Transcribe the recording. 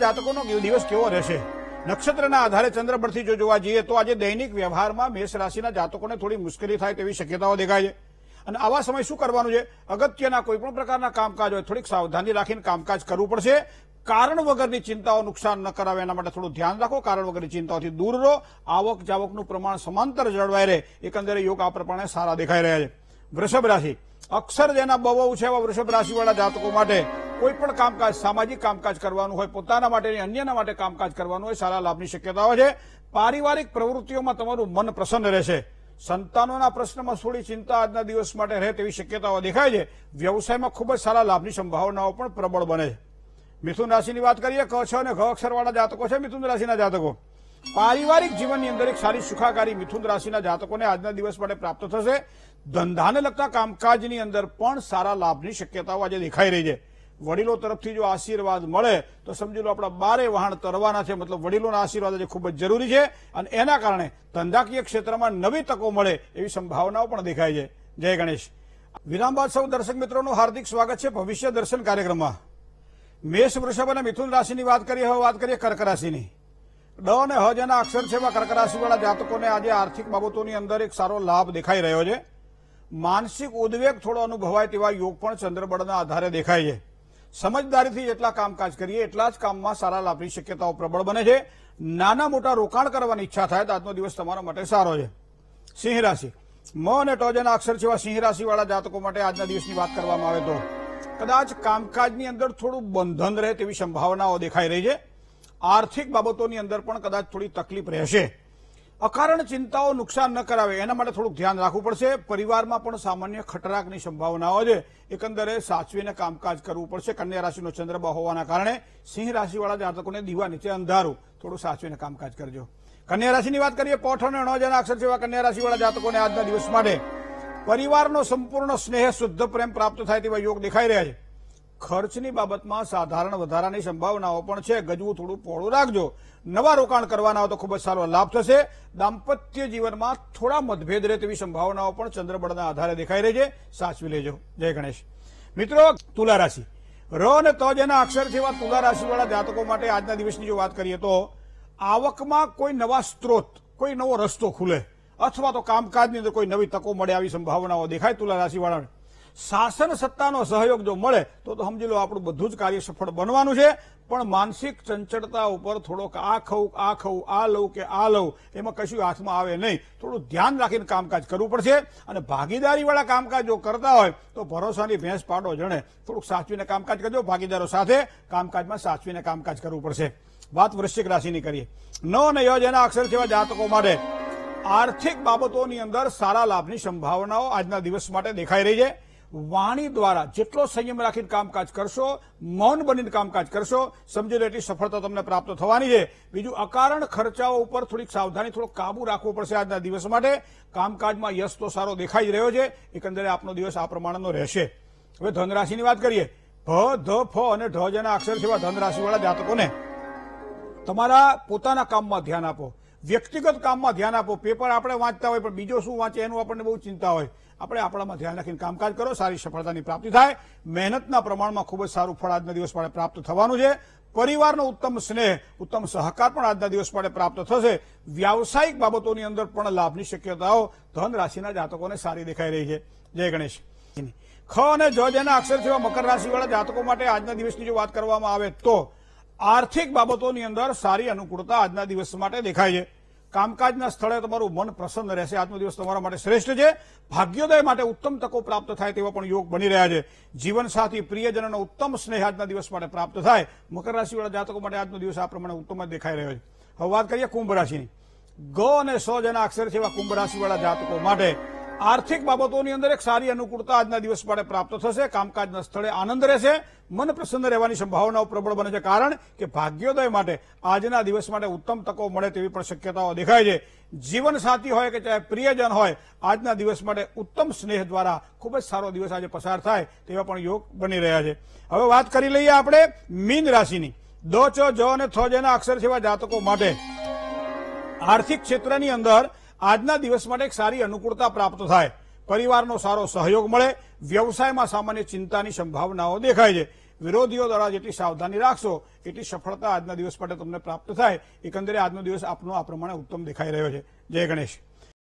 જાતકોનો દિવસ કેવો રહેશે નક્ષત્રના આધારે ચંદ્ર પરથી જો જોવા જઈએ તો આજે દૈનિક વ્યવહારમાં મેષ રાશિના જાતકોને થોડી મુશ્કેલી થાય તેવી શક્યતાઓ દેખાય છે અને આવા સમય શું કરવાનું છે અગત્યના કોઈપણ પ્રકારના કામકાજ હોય થોડીક સાવધાની રાખીને કામકાજ કરવું પડશે કારણ વગરની ચિંતાઓ નુકસાન ન કરાવે એના માટે થોડું ધ્યાન રાખો કારણ વગરની ચિંતાઓથી દૂર રહો આવક જાવકનું પ્રમાણ સમાંતર જળવાઈ રહે એકંદરે યોગ આ પ્રમાણે સારા દેખાઈ રહ્યા છે વૃષભ રાશિ અક્ષર જેના બહુ છે એવા વૃષભ રાશિવાળા જાતકો માટે કોઈ પણ કામકાજ સામાજિક કામકાજ કરવાનું હોય પોતાના માટે અન્યના માટે કામકાજ કરવાનું હોય સારા લાભની શક્યતાઓ છે પારિવારિક પ્રવૃત્તિઓમાં તમારું મન પ્રસન્ન રહેશે સંતાનોના પ્રશ્નમાં થોડી ચિંતા આજના દિવસ માટે રહે તેવી શક્યતાઓ દેખાય છે વ્યવસાયમાં ખૂબ જ સારા લાભની સંભાવનાઓ પણ પ્રબળ બને છે મિથુન રાશિની વાત કરીએ ક છ અને ઘ અક્ષરવાળા જાતકો છે મિથુન રાશિના જાતકો પારિવારિક જીવનની અંદર એક સારી સુખાકારી મિથુન રાશિના જાતકોને આજના દિવસ માટે પ્રાપ્ત થશે ધંધાને લગતા કામકાજની અંદર પણ સારા લાભની શક્યતાઓ આજે દેખાઈ રહી છે વડીલો તરફથી જો આશીર્વાદ મળે તો સમજી લો આપણા બારે વહાણ તરવાના છે મતલબ વડીલોના આશીર્વાદ આજે ખૂબ જ જરૂરી છે અને એના કારણે ધંધાકીય ક્ષેત્રમાં નવી તકો મળે એવી સંભાવનાઓ પણ દેખાય છે જય ગણેશ વિરામ બાદ સૌ દર્શક મિત્રોનું હાર્દિક સ્વાગત છે ભવિષ્ય દર્શન કાર્યક્રમમાં મેષ વૃષભ અને મિથુન રાશિની વાત કરીએ હવે વાત કરીએ કર્ક રાશિની ડ અને હજ એના અક્ષર છે એમાં કર્ક રાશિવાળા જાતકોને આજે આર્થિક બાબતોની અંદર એક સારો લાભ દેખાઈ રહ્યો છે માનસિક ઉદ્વેગ થોડો અનુભવાય તેવા યોગ પણ ચંદ્રબળના આધારે દેખાય છે સમજદારીથી જેટલા કામકાજ કરીએ એટલા જ કામમાં સારા લાભની શક્યતાઓ પ્રબળ બને છે નાના મોટા રોકાણ કરવાની ઈચ્છા થાય તો આજનો દિવસ તમારા માટે સારો છે સિંહ રાશિ મ અને ટોજના અક્ષર જેવા સિંહ રાશિવાળા જાતકો માટે આજના દિવસની વાત કરવામાં આવે તો કદાચ કામકાજની અંદર થોડું બંધન રહે તેવી સંભાવનાઓ દેખાઈ રહી છે આર્થિક બાબતોની અંદર પણ કદાચ થોડી તકલીફ રહેશે અકારણ ચિંતાઓ નુકસાન ન કરાવે એના માટે થોડુંક ધ્યાન રાખવું પડશે પરિવારમાં પણ સામાન્ય ખટરાકની સંભાવનાઓ છે એકંદરે સાચવીને કામકાજ કરવું પડશે કન્યા રાશિનો ચંદ્ર હોવાના કારણે સિંહ રાશિવાળા જાતકોને દીવા નીચે અંધારું થોડું સાચવીને કામકાજ કરજો કન્યા રાશિની વાત કરીએ પોઠ અને અણોજના અક્ષર જેવા કન્યા રાશિવાળા જાતકોને આજના દિવસ માટે પરિવારનો સંપૂર્ણ સ્નેહ શુદ્ધ પ્રેમ પ્રાપ્ત થાય તેવા યોગ દેખાઈ રહ્યા છે ખર્ચની બાબતમાં સાધારણ વધારાની સંભાવનાઓ પણ છે ગજવું થોડું પહોળું રાખજો નવા રોકાણ કરવાના તો ખૂબ જ સારો લાભ થશે દાંપત્ય જીવનમાં થોડા મતભેદ રહે તેવી સંભાવનાઓ પણ ચંદ્રબળના આધારે દેખાઈ રહી છે સાચવી લેજો જય ગણેશ મિત્રો તુલા રાશિ ર અને ત જેના અક્ષર જેવા તુલા રાશિવાળા જાતકો માટે આજના દિવસની જો વાત કરીએ તો આવકમાં કોઈ નવા સ્ત્રોત કોઈ નવો રસ્તો ખુલે અથવા તો કામકાજની અંદર કોઈ નવી તકો મળે આવી સંભાવનાઓ દેખાય તુલા રાશિવાળાને શાસન સત્તાનો સહયોગ જો મળે તો તો સમજી લો આપણું બધું જ કાર્ય સફળ બનવાનું છે પણ માનસિક ચંચળતા ઉપર થોડોક આ ખઉ આ ખવું આ લઉં કે આ લઉં એમાં કશું હાથમાં આવે નહીં થોડું ધ્યાન રાખીને કામકાજ કરવું પડશે અને ભાગીદારીવાળા કામકાજ જો કરતા હોય તો ભરોસાની ભેંસ પાડો જણે થોડુંક સાચવીને કામકાજ કરજો ભાગીદારો સાથે કામકાજમાં સાચવીને કામકાજ કરવું પડશે વાત વૃશ્ચિક રાશિની કરીએ ન અને યોજના અક્ષર જેવા જાતકો માટે આર્થિક બાબતોની અંદર સારા લાભની સંભાવનાઓ આજના દિવસ માટે દેખાઈ રહી છે વાણી દ્વારા જેટલો સંયમ રાખીને કામકાજ કરશો મૌન બનીને કામકાજ કરશો સમજો તો એટલી સફળતા તમને પ્રાપ્ત થવાની છે બીજું અકારણ ખર્ચાઓ ઉપર થોડીક સાવધાની થોડો કાબુ રાખવો પડશે આજના દિવસ માટે કામકાજમાં યશ તો સારો દેખાઈ જ રહ્યો છે એકંદરે આપનો દિવસ આ પ્રમાણેનો રહેશે હવે ધનરાશિની વાત કરીએ ભ ધ ફ અને ઢ જેના અક્ષર છે એવા ધનરાશિવાળા જાતકોને તમારા પોતાના કામમાં ધ્યાન આપો વ્યક્તિગત કામમાં ધ્યાન આપો પેપર આપણે વાંચતા હોય પણ બીજો શું વાંચે એનું આપણને બહુ ચિંતા હોય આપણે આપણામાં ધ્યાન રાખીને કામકાજ કરો સારી સફળતાની પ્રાપ્તિ થાય મહેનતના પ્રમાણમાં ખૂબ જ સારું ફળ આજના દિવસ માટે પ્રાપ્ત થવાનું છે પરિવારનો ઉત્તમ સ્નેહ ઉત્તમ સહકાર પણ આજના દિવસ માટે પ્રાપ્ત થશે વ્યાવસાયિક બાબતોની અંદર પણ લાભની શક્યતાઓ ધન રાશિના જાતકોને સારી દેખાઈ રહી છે જય ગણેશ ખ અને જ જેના અક્ષર જેવા મકર રાશિવાળા જાતકો માટે આજના દિવસની જો વાત કરવામાં આવે તો આર્થિક બાબતોની અંદર સારી અનુકૂળતા આજના દિવસ માટે દેખાય છે કામકાજના સ્થળે તમારું મન પ્રસન્ન રહેશે આજનો દિવસ તમારા માટે શ્રેષ્ઠ છે ભાગ્યોદય માટે ઉત્તમ તકો પ્રાપ્ત થાય તેવા પણ યોગ બની રહ્યા છે જીવનસાથી પ્રિયજનોનો ઉત્તમ સ્નેહ આજના દિવસ માટે પ્રાપ્ત થાય મકર રાશિવાળા જાતકો માટે આજનો દિવસ આ પ્રમાણે ઉત્તમ જ દેખાઈ રહ્યો છે હવે વાત કરીએ કુંભ રાશિની ગ અને સ જેના અક્ષર છે એવા કુંભ રાશિવાળા જાતકો માટે આર્થિક બાબતોની અંદર એક સારી અનુકૂળતા આજના દિવસ માટે પ્રાપ્ત થશે કામકાજના સ્થળે આનંદ રહેશે મન પ્રસન્ન રહેવાની સંભાવનાઓ પ્રબળ બને છે કારણ કે ભાગ્યોદય માટે આજના દિવસ માટે ઉત્તમ તકો મળે તેવી પણ શક્યતાઓ દેખાય છે જીવનસાથી હોય કે ચાહે પ્રિયજન હોય આજના દિવસ માટે ઉત્તમ સ્નેહ દ્વારા ખૂબ જ સારો દિવસ આજે પસાર થાય તેવા પણ યોગ બની રહ્યા છે હવે વાત કરી લઈએ આપણે મીન રાશિની દ ચ જ અને થ જેના અક્ષર જેવા જાતકો માટે આર્થિક ક્ષેત્રની અંદર આજના દિવસ માટે એક સારી અનુકૂળતા પ્રાપ્ત થાય પરિવારનો સારો સહયોગ મળે વ્યવસાયમાં સામાન્ય ચિંતાની સંભાવનાઓ દેખાય છે વિરોધીઓ દ્વારા જેટલી સાવધાની રાખશો એટલી સફળતા આજના દિવસ માટે તમને પ્રાપ્ત થાય એકંદરે આજનો દિવસ આપનો આ પ્રમાણે ઉત્તમ દેખાઈ રહ્યો છે જય ગણેશ